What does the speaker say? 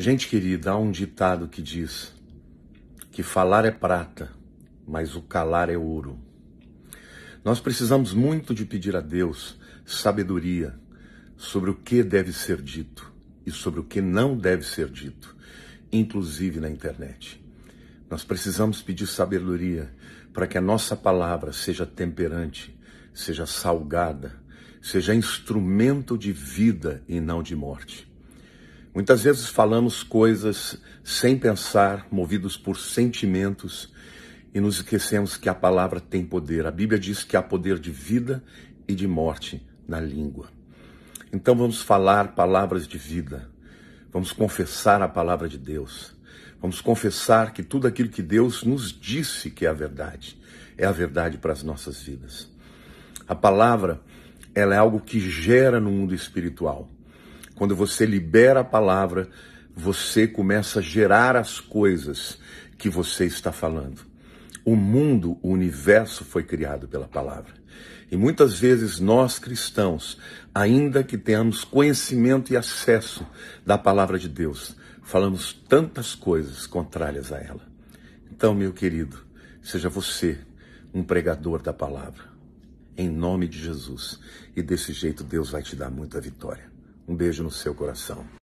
Gente querida, há um ditado que diz que falar é prata, mas o calar é ouro. Nós precisamos muito de pedir a Deus sabedoria sobre o que deve ser dito e sobre o que não deve ser dito, inclusive na internet. Nós precisamos pedir sabedoria para que a nossa palavra seja temperante, seja salgada, seja instrumento de vida e não de morte. Muitas vezes falamos coisas sem pensar, movidos por sentimentos, e nos esquecemos que a palavra tem poder. A Bíblia diz que há poder de vida e de morte na língua. Então vamos falar palavras de vida, vamos confessar a palavra de Deus, vamos confessar que tudo aquilo que Deus nos disse que é a verdade, é a verdade para as nossas vidas. A palavra, ela é algo que gera no mundo espiritual quando você libera a palavra, você começa a gerar as coisas que você está falando. O mundo, o universo foi criado pela palavra. E muitas vezes nós cristãos, ainda que tenhamos conhecimento e acesso da palavra de Deus, falamos tantas coisas contrárias a ela. Então, meu querido, seja você um pregador da palavra, em nome de Jesus. E desse jeito Deus vai te dar muita vitória. Um beijo no seu coração.